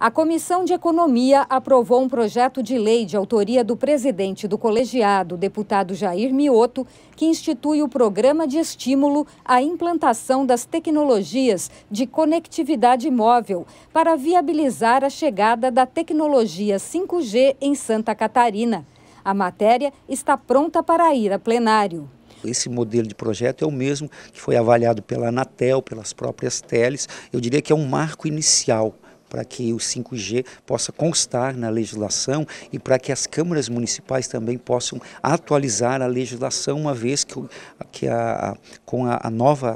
A Comissão de Economia aprovou um projeto de lei de autoria do presidente do colegiado, deputado Jair Mioto, que institui o Programa de Estímulo à Implantação das Tecnologias de Conectividade Móvel para viabilizar a chegada da tecnologia 5G em Santa Catarina. A matéria está pronta para ir a plenário. Esse modelo de projeto é o mesmo que foi avaliado pela Anatel, pelas próprias teles. Eu diria que é um marco inicial para que o 5G possa constar na legislação e para que as câmaras municipais também possam atualizar a legislação, uma vez que, que a, a com a, a nova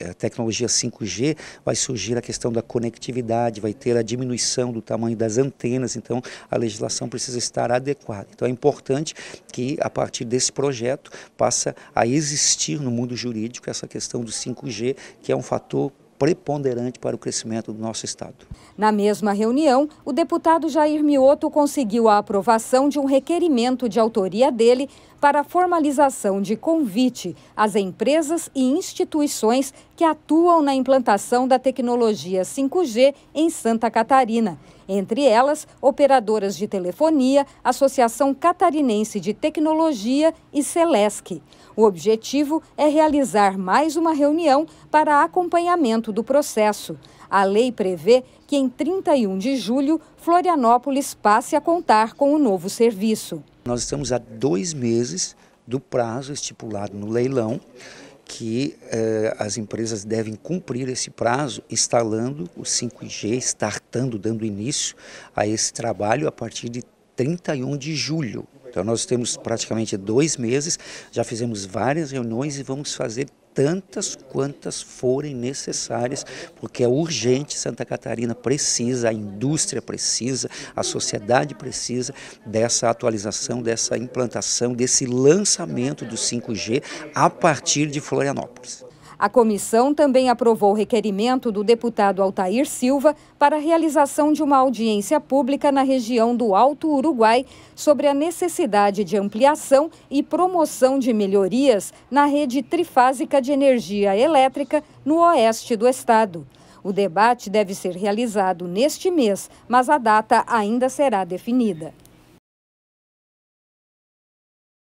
a eh, tecnologia 5G, vai surgir a questão da conectividade, vai ter a diminuição do tamanho das antenas, então a legislação precisa estar adequada. Então é importante que a partir desse projeto passa a existir no mundo jurídico essa questão do 5G, que é um fator preponderante para o crescimento do nosso Estado. Na mesma reunião, o deputado Jair Mioto conseguiu a aprovação de um requerimento de autoria dele para a formalização de convite às empresas e instituições que atuam na implantação da tecnologia 5G em Santa Catarina. Entre elas, operadoras de telefonia, Associação Catarinense de Tecnologia e Celesc. O objetivo é realizar mais uma reunião para acompanhamento do processo. A lei prevê que em 31 de julho, Florianópolis passe a contar com o novo serviço. Nós estamos há dois meses do prazo estipulado no leilão que eh, as empresas devem cumprir esse prazo, instalando o 5G, startando, dando início a esse trabalho a partir de 31 de julho. Então nós temos praticamente dois meses, já fizemos várias reuniões e vamos fazer tantas quantas forem necessárias, porque é urgente, Santa Catarina precisa, a indústria precisa, a sociedade precisa dessa atualização, dessa implantação, desse lançamento do 5G a partir de Florianópolis. A comissão também aprovou o requerimento do deputado Altair Silva para a realização de uma audiência pública na região do Alto Uruguai sobre a necessidade de ampliação e promoção de melhorias na rede trifásica de energia elétrica no oeste do estado. O debate deve ser realizado neste mês, mas a data ainda será definida.